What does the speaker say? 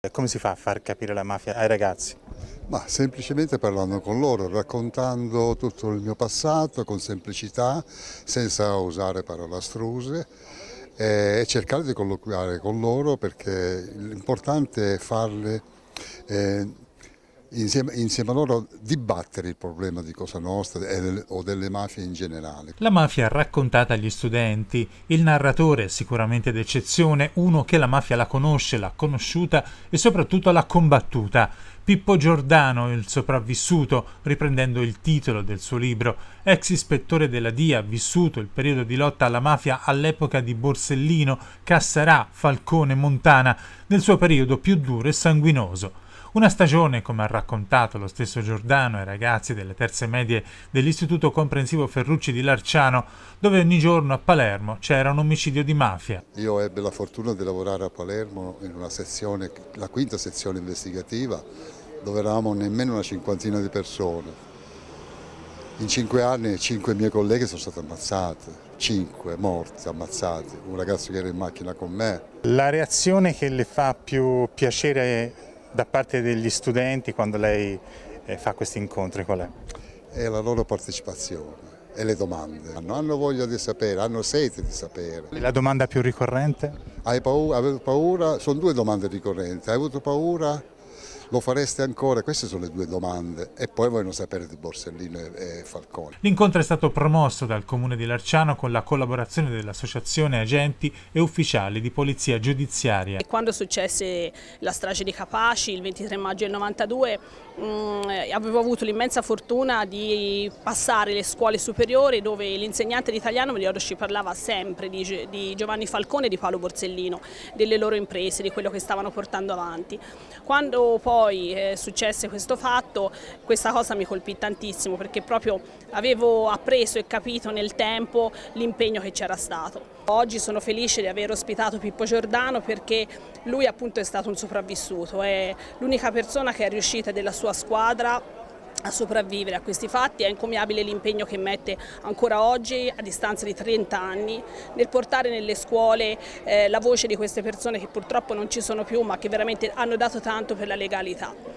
Eh, come si fa a far capire la mafia ai ragazzi? Ma semplicemente parlando con loro, raccontando tutto il mio passato con semplicità, senza usare parole astruse eh, e cercare di colloquiare con loro perché l'importante è farle eh, Insieme, insieme, a loro dibattere il problema di Cosa Nostra o delle mafie in generale. La mafia raccontata agli studenti, il narratore sicuramente d'eccezione, uno che la mafia la conosce, l'ha conosciuta e soprattutto l'ha combattuta. Pippo Giordano, il sopravvissuto, riprendendo il titolo del suo libro, ex ispettore della DIA, vissuto il periodo di lotta alla mafia all'epoca di Borsellino, Cassarà, Falcone, Montana, nel suo periodo più duro e sanguinoso. Una stagione, come ha raccontato lo stesso Giordano ai ragazzi delle terze medie dell'Istituto Comprensivo Ferrucci di Larciano, dove ogni giorno a Palermo c'era un omicidio di mafia. Io ebbe la fortuna di lavorare a Palermo in una sezione, la quinta sezione investigativa, dove eravamo nemmeno una cinquantina di persone. In cinque anni cinque mie colleghe sono state ammazzate, cinque morti, ammazzate, un ragazzo che era in macchina con me. La reazione che le fa più piacere da parte degli studenti quando lei eh, fa questi incontri qual è? È la loro partecipazione e le domande. Hanno, hanno voglia di sapere, hanno sete di sapere. La domanda più ricorrente? Hai paura, paura, sono due domande ricorrenti. Hai avuto paura lo fareste ancora? Queste sono le due domande. E poi vogliono sapere di Borsellino e, e Falcone. L'incontro è stato promosso dal comune di Larciano con la collaborazione dell'associazione agenti e ufficiali di polizia giudiziaria. E quando successe la strage di Capaci il 23 maggio del 92 mh, mm, avevo avuto l'immensa fortuna di passare le scuole superiori dove l'insegnante di italiano, mi ci parlava sempre di, di Giovanni Falcone e di Paolo Borsellino, delle loro imprese, di quello che stavano portando avanti. Quando poi poi eh, successe questo fatto, questa cosa mi colpì tantissimo perché proprio avevo appreso e capito nel tempo l'impegno che c'era stato. Oggi sono felice di aver ospitato Pippo Giordano perché lui appunto è stato un sopravvissuto, è l'unica persona che è riuscita della sua squadra a sopravvivere a questi fatti, è incommiabile l'impegno che mette ancora oggi a distanza di 30 anni nel portare nelle scuole eh, la voce di queste persone che purtroppo non ci sono più ma che veramente hanno dato tanto per la legalità.